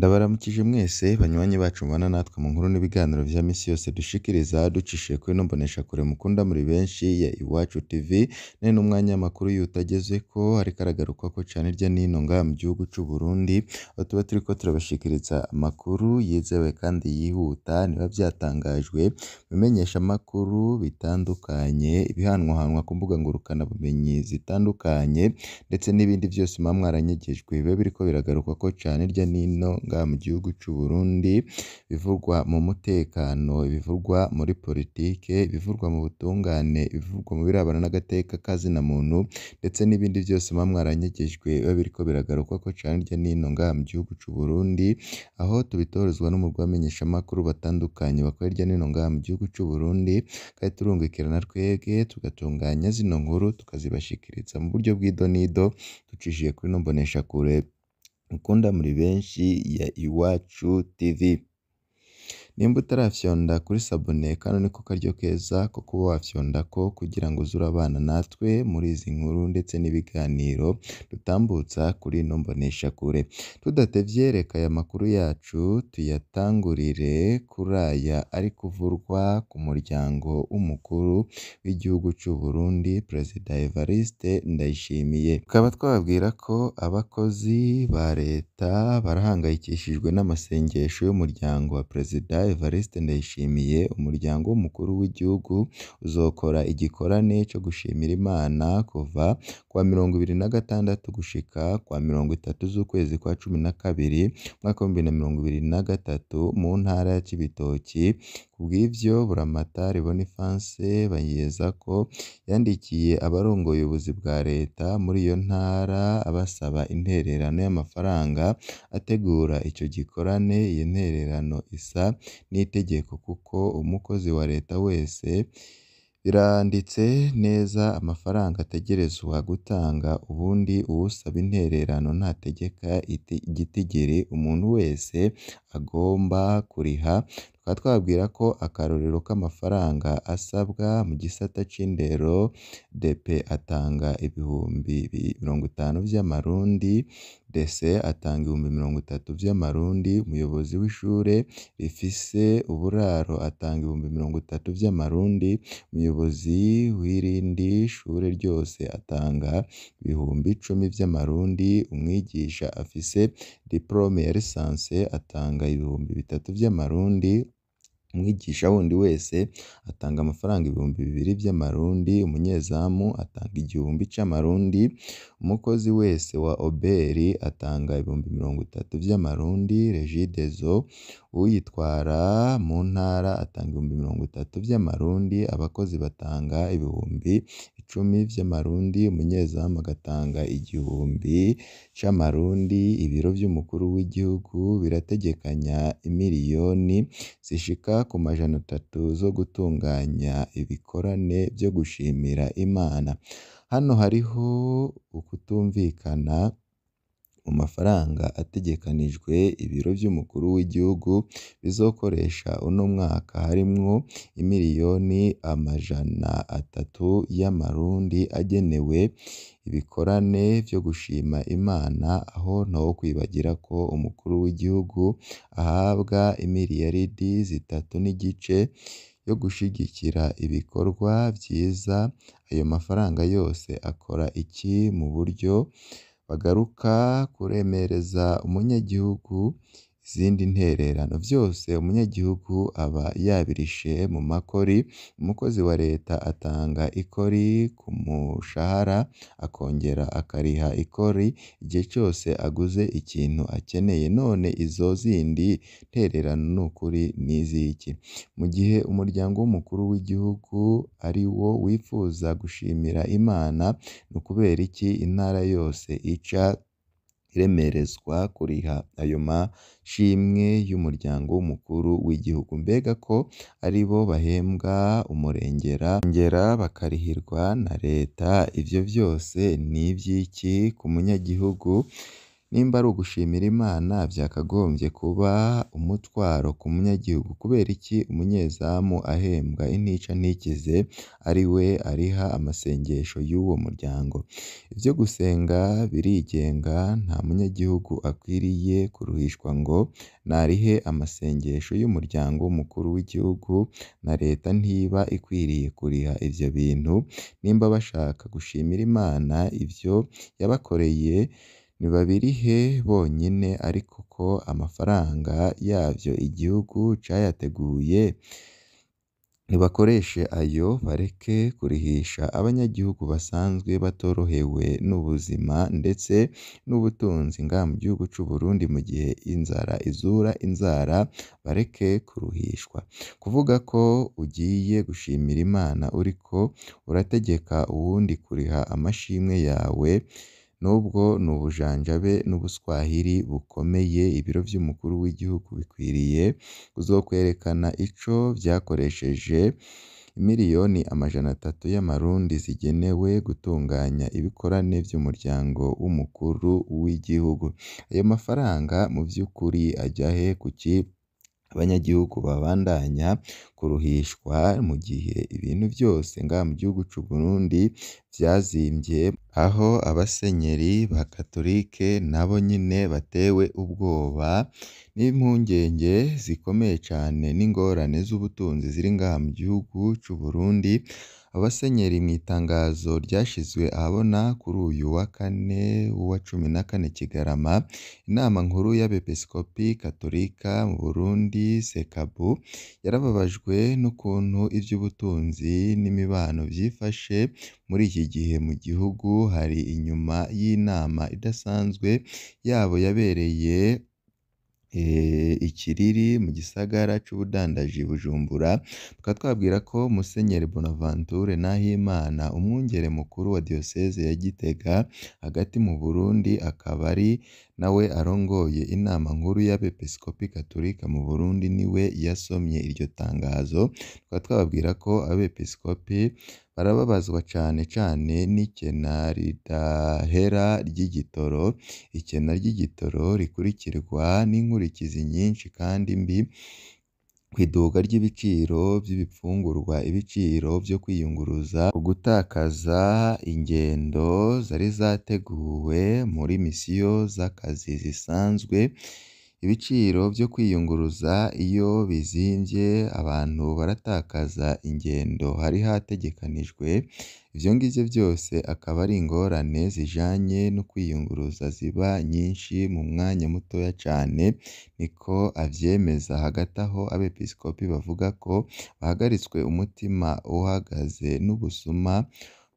Ndabaramukije mwese banywanyi bacu mubana natwe mu nkuru n'ibiganiro bya minsi yose dushikiriza ducishije kuri ino mboneshakure mukunda muri benshi ya Iwacu TV, none umwanya w'amakuru y'utageze ko ariko aragarukwa ko cyane hirya no ngaha mu gihugu cy'u Burundi, aho tuba turi ko turabashikiriza amakuru yizewe kandi yihuta, niba byatangajwe bimenyesha amakuru bitandukanye, ibihanwahanwa ku mbuga ngurukanabumenyi zitandukanye ndetse n'ibindi byose muba mwaranyigijwe, biba biriko biragarukwa ko cyane hirya no hino ngaha. mu gihugu cy'u Burundi, ibivugwa mu mutekano, ibivugwa muri politike, ibivugwa mu butungane, ibivugwa mu birebana n'agateka k'azina muntu ndetse n'ibindi byose muba mwaranyigishijwe biba biriko biragarukwa ko cane n'ino ngaha mu gihugu cy'u Burundi, aho tubitorezwa n'umugwi w'abamenyeshamakuru batandukanye bakora hirya no ngaha mu gihugu cy'u Burundi, kandi turumvikana twebwe tugatunganya zino nkuru tukazibashikiriza mu buryo bw'idonido ducishije kuri ino mboneshakure. benshi ya Iwacu Tv nimba utarafyonda kuri sabune kano ko karyo keza ko kuba ko kugira ngo uze urabana natwe muri izi nkuru ndetse n'ibiganiro dutambutsa kuri ino kure tudatebye reka aya makuru yacu tuyatangurire kuri aya ari kuvurwa ku muryango w'umukuru w'igihugu cy'u Burundi Perezida Evariste Ndayishimiye tukaba twababwira ko abakozi ba leta barahangayikishijwe n'amasengesho y'umuryango wa Perezida Evariste Ndayishimiye umuryango w'umukuru w'igihugu uzokora igikorane cyo gushimira Imana kuva kwa mirongo ibiri na gatandatu gushika kwa mirongo itatu z'ukwezi kwa cumi na kabiri umwaka w'ibihumbi bibiri na mirongo ibiri na gatatu mu ntara ya Cibitoki Kubw'ibyo Buramata Boniface Banyereza ko yandikiye abarongoye ubuzi bwa Leta muri iyo ntara abasaba intererano y'amafaranga ategura icyo gikorane, iyi ntererano isa n'itegeko kuko umukozi wa Leta wese biranditse neza amafaranga ategerezwa gutanga ubundi usaba intererano ntategeka igitigiri umuntu wese agomba kuriha. tukaba twababwira ko akarorero k'amafaranga asabwa mu gisata cy'indero DP atanga ibihumbi mirongo itanu by'amarundi, DC atanga ibihumbi mirongo itatu by'amarundi, umuyobozi w'ishure rifise uburaro atanga ibihumbi mirongo itatu by'amarundi, umuyobozi w'irindi shure ryose atanga ibihumbi icumi by'amarundi, umwigisha afise diplome ya lisansi atanga ibihumbi bitatu by'amarundi. umwigisha wundi wese atanga amafaranga ibihumbi bibiri by'amarundi, umunyezamu atanga igihumbi cy'amarundi, umukozi wese wa OBR atanga ibihumbi mirongo itatu by'amarundi, regidezo uyitwara mu ntara atanga ibihumbi mirongo itatu by'amarundi, abakozi batanga ibihumbi icumi by'amarundi, umunyezamu agatanga igihumbi c'amarundi, ibiro by’umukuru w'igihugu birategekanya imiriyoni zishika ku majana atatu zo gutunganya ibikorane byo gushimira Imana. Hano hariho ukutumvikana mu mafaranga ategekanijwe ibiro by'umukuru w'igihugu bizokoresha uno mwaka harimwo imiriyoni amajana atatu y'amarundi agenewe ibikorane vyo gushima Imana aho ntawo kwibagira ko umukuru w'igihugu ahabwa imiriyaridi zitatu n'igice yo gushigikira ibikorwa byiza ayo mafaranga yose akora iki mu buryo bagaruka kuremereza umunyagihugu izindi ntererano byose umunyagihugu aba yabirishe mu makori, umukozi wa leta atanga ikori ku mushahara akongera akariha ikori igihe cyose aguze ikintu akeneye none izo zindi ntererano ni ukuri ni iz'iki? Mu gihe umuryango w'umukuru w'igihugu ari wo wifuza gushimira Imana ni ukubera iki intara yose ica iremerezwa kuriha ayo mashimwe y'umuryango mukuru w'igihugu mbega ko ari bo bahembwa umurengera ngera bakarihirwa na leta ibyo byose ni iby'iki ku munyagihugu nimba ari ugushimira Imana byakagombye kuba umutwaro ku munyagihugu kubera iki umunyezamu ahembwa intica ntikize ari we ariha amasengesho y'uwo muryango? Ibyo gusenga birigenga nta munyagihugu akwiriye kuruhishwa ngo narihe amasengesho y'umuryango mukuru w'igihugu na leta ntiba ikwiriye kuriha ibyo bintu, nimba bashaka gushimira Imana ibyo yabakoreye ni babiri he bonyine ariko ko amafaranga yabyo igihugu cyayateguye ntibakoreshe ayo bareke kurihisha abanyagihugu basanzwe batorohewe n'ubuzima ndetse n'ubutunzi ngaha mu gihugu cy’u Burundi mu gihe inzara izura inzara bareke kuruhishwa kuvuga ko ugiye gushimira Imana uriko urategeka uwundi kuriha amashimwe yawe Nubwo ni ubujanjabe n'ubuswahiri bukomeye, ibiro by'umukuru w'igihugu bikwiriye kuzokwerekana ico vyakoresheje miliyoni amajana atatu y'amarundi zigenewe gutunganya ibikorane vy'umuryango w'umukuru w'igihugu. Ayo mafaranga mu vy'ukuri aja he kuki abanyagihugu babandanya kuruhishwa mu gihe ibintu byose ngaha mu gihugu c'Uburundi byazimbye, aho abasenyeri ba Katolike nabo nyine batewe ubwoba n'impungenge zikomeye cyane n'ingorane z'ubutunzi ziri ngaha mu gihugu cy'u Burundi, abasenyeri mu itangazo ryashyizwe ahabona kuri uyu wa kane w'uwa cumi na kane Kigarama, inama nkuru y'abepiskopi Katolika mu Burundi sekabu, yarababajwe n'ukuntu iby'ubutunzi n'imibano byifashe muri iki Iki gihe mu gihugu hari inyuma y'inama idasanzwe yabo yabereye eh, ikiriri mu gisagara cy'ubudandaji Bujumbura, tukaba twababwira ko Musenyeri Bonaventure Nahimana umwungere mukuru wa Diyoseze ya Gitega hagati mu Burundi akaba ari nawe arongoye inama nkuru y'Abepiskopi Katolika mu Burundi niwe yasomye iryo tangazo, tukaba twababwira ko Abepiskopi barababazwa cyane cyane n'ikena ridahera ry'igitoro. Ikena ry'igitoro rikurikirwa n'inkurikizi nyinshi kandi mbi ku iduka ry'ibiciro by’ibipfungurwa ibiciro byo kwiyunguruza, ugutakaza ingendo zari zateguwe muri misiyo z'akazi zisanzwe. Ibiciro byo kwiyunguruza iyo bizimbye abantu baratakaza ingendo hari hategekanijwe, ibyo ngibyo byose akaba ari ingorane zijyanye no kwiyunguruza ziba nyinshi mu mwanya mutoya cyane, niko abyemeza. Hagati aho abepiskopi bavuga ko bahagaritswe umutima uhagaze n'ubusuma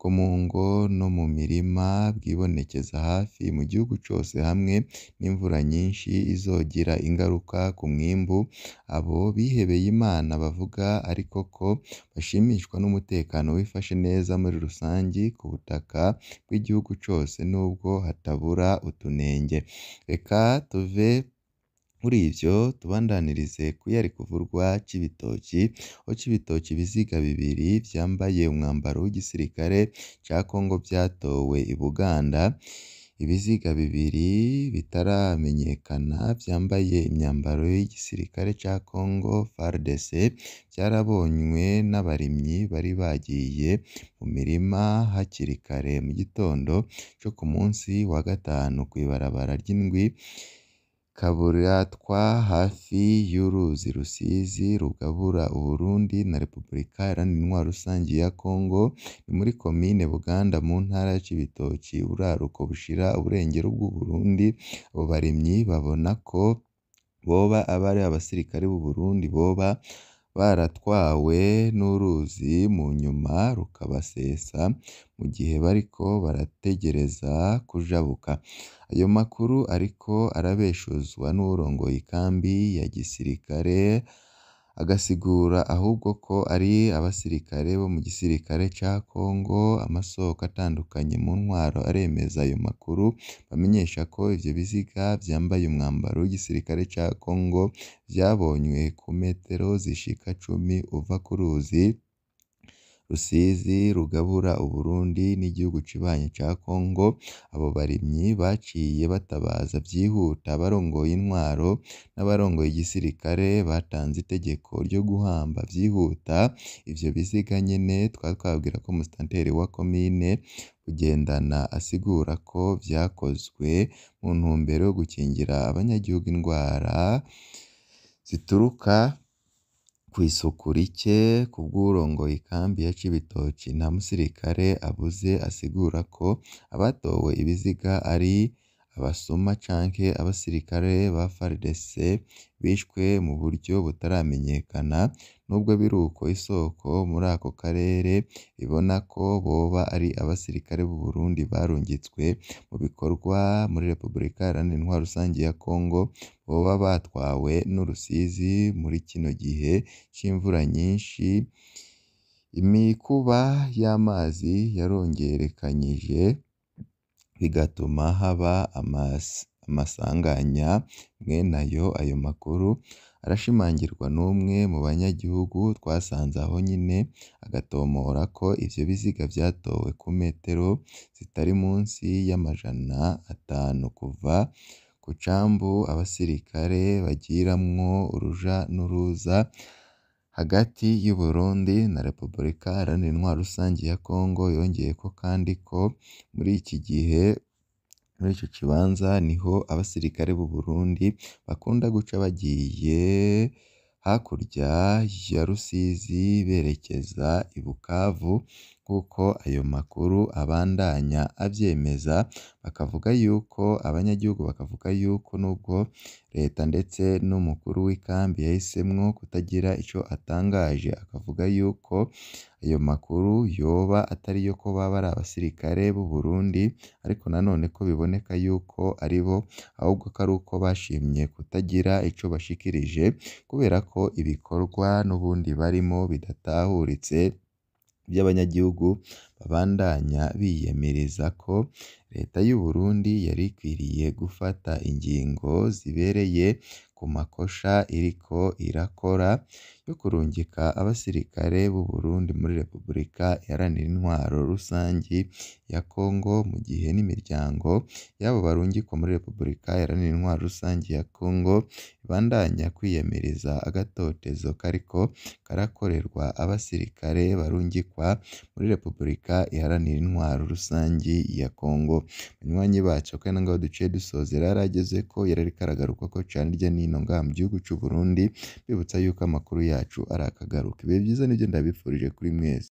bwo mu ngo no mu mirima bwibonekeza hafi mu gihugu cyose hamwe n'imvura nyinshi izogira ingaruka ku mwimbu, abo bihebeye Imana bavuga ariko ko bashimishwa n'umutekano wifashe neza muri rusange ku butaka bw'igihugu cyose nubwo hatabura utunenge, reka tuve Muri ibyo tubandanirize ku yari kuvurwa cy'ibitoki, aho cy'ibitoki ibiziga bibiri byambaye umwambaro w'igisirikare cya Kongo byatowe i Buganda, ibiziga bibiri bitaramenyekana byambaye imyambaro y'igisirikare cya Kongo FARDC, byarabonywe n'abarimyi bari bagiye mu mirima hakiri kare mu gitondo cyo ku munsi wa gatanu ku ibarabara ry'indwi. Kaburatwa hafi y'uruzi Rusizi rugabura u na Repubulika Iharanira Intwaro Rusange ya Congo, ni muri komine Buganda mu ntara ya Cibitoki, buraruko bushira uburengero bw'u Burundi, abo barimyi babona ko boba abari abasirikare b'u Burundi boba baratwawe n'uruzi mu nyuma rukabasesa mu gihe bariko barategereza kujabuka. Ayo makuru ariko arabeshuzwa n'uwurongoye ikambi ya gisirikare. agasigura ahubwo ko ari abasirikare bo mu gisirikare cya Congo amasoko atandukanye mu ntwaro aremeza ayo makuru bamenyesha ko ibyo biziga vyambaye umwambaro w'igisirikare ca Congo vyabonywe ku metero zishika cumi uva ku ruzi. Rusizi rugabura u Burundi n'igihugu kibanye cya Congo, abo barimyi baciye batabaza byihuta abarongoye intwaro n'abarongoye igisirikare batanze itegeko ryo guhamba byihuta, ibyo biziga nyene twari twababwira ko musitanteri wa komine kugendana asigura ko byakozwe mu ntumbero yo gukingira abanyagihugu indwara zituruka ku isuku rike kubw'urongoye ikambi ya Cibitoki nta musirikare abuze asigura ko abatowe ibiziga ari abasuma canke abasirikare ba FARDC bishwe mu buryo butaramenyekana nubwo biruko isoko muri ako karere ibona ko boba ari abasirikare b'u Burundi barungitswe mu bikorwa muri Repubulika Iharanira Intwaro Rusange ya Congo boba batwawe n'urusizi muri kino gihe cy’imvura nyinshi imikuba y'amazi yarongerekanyije bigatuma haba amasanganya mwene nayo ayo makuru arashimangirwa n'umwe mu banyagihugu twasanze aho nyine agatomora ko ibyo biziga byatowe ku metero zitari munsi y'amajana atanu kuva ku cyambu abasirikare bagiramwo uruja n'uruza hagati y'u Burundi na Repubulika Iharanira Intwari Rusange ya Kongo yongeye ko kandi ko muri iki gihe muri icyo kibanza niho abasirikare b'u Burundi bakunda guca bagiye hakurya ya Rusizi berekeza i Bukavu kuko ayo makuru abandanya abyemeza, bakavuga yuko abanyagihugu bakavuga yuko nubwo leta ndetse n'umukuru w'ikambi yahisemo kutagira icyo atangaje, akavuga yuko ayo makuru yoba atari yo ko baba ari abasirikare b'u Burundi ariko nanone ko biboneka yuko ari bo, ahubwo ko ari uko bashimye kutagira icyo bashikirije kubera ko ibikorwa n'ubundi barimo bidatahuritse. by'abanyagihugu babandanya biyemeza ko Leta y'u Burundi yari ikwiriye gufata ingingo zibereye ku makosa iriko irakora yo kurungika abasirikare b'u Burundi muri Repubulika Iharanira Intwaro rusange ya Kongo mu gihe n'imiryango y'abo barungikwa muri Repubulika Iharanira Intwaro rusange ya Kongo ibandanya kwiyamiriza agatotezo kariko karakorerwa abasirikare barungikwa muri Repubulika Iharanira Intwaro rusange ya Kongo banywanyi bacu kandi ngaho duciye dusozera yarageze ko yarariko aragaruka ko cana irya n'ino ngaha mu gihugu cy'u Burundi bibutsa yuko amakuru ya cyacu ari akagaruka ibihe byiza ni byo ndabifurije kuri mwese